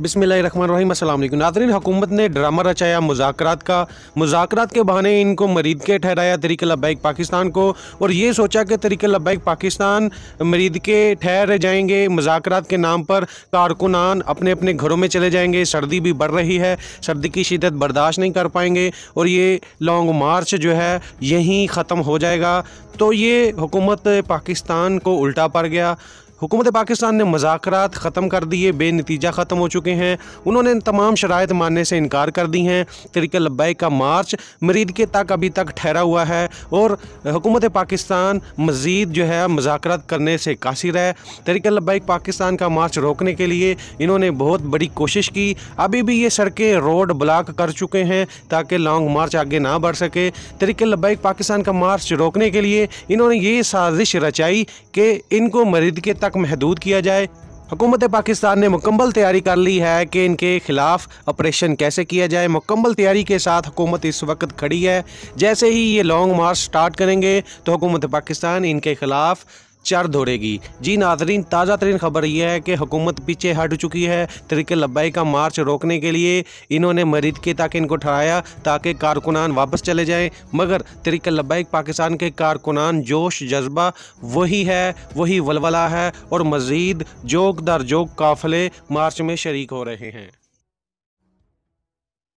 بسم اللہ الرحمن الرحیم السلام علیکم ناظرین حکومت نے ڈرامہ رچایا مذاکرات کا مذاکرات کے بہانے ان کو مرید کے ٹھہرایا طریقہ لبائک پاکستان کو اور یہ سوچا کہ طریقہ لبائک پاکستان مرید کے ٹھہر جائیں گے مذاکرات کے نام پر کارکنان اپنے اپنے گھروں میں چلے جائیں گے سردی بھی بڑھ رہی ہے سردی کی شدت برداشت نہیں کر پائیں گے اور یہ لانگ مارچ جو ہے یہیں ختم ہو جائے گا تو یہ حکومت پاکستان کو الٹا پڑ گیا حکومت پاکستان نے مذاکرات ختم کر دیے بے نتیجہ ختم ہو چکے ہیں انہوں نے تمام شرائط ماننے سے انکار کر دی ہیں طریقہ لبائی کا مارچ مرید کے تک ابھی تک ٹھہرا ہوا ہے اور حکومت پاکستان مزید جو ہے مذاکرات کرنے سے قاصر ہے طریقہ لبائی پاکستان کا مارچ روکنے کے لیے انہوں نے بہت بڑی کوشش کی ابھی بھی یہ سڑکیں روڈ بلاک کر چکے ہیں تاکہ لانگ مارچ آگے نہ بڑھ سکے طریقہ لبائی پاکستان کا مارچ روکنے کے لیے انہوں نے یہ سازش رچائی کہ ان کو مرید کے تک تک محدود کیا جائے حکومت پاکستان نے مکمل تیاری کر لی ہے کہ ان کے خلاف آپریشن کیسے کیا جائے مکمل تیاری کے ساتھ حکومت اس وقت کھڑی ہے جیسے ہی یہ لانگ مارچ سٹارٹ کریں گے تو حکومت پاکستان ان کے خلاف چر دھوڑے گی جی ناظرین تازہ ترین خبر یہ ہے کہ حکومت پیچھے ہٹ چکی ہے تحریک لبائی کا مارچ روکنے کے لیے انہوں نے مریض کے تاکہ ان کو ٹھہرایا تاکہ کارکنان واپس چلے جائیں مگر تریک لبائی پاکستان کے کارکنان جوش جذبہ وہی ہے وہی ولولا ہے اور مزید جوک در جوک قافلے مارچ میں شریک ہو رہے ہیں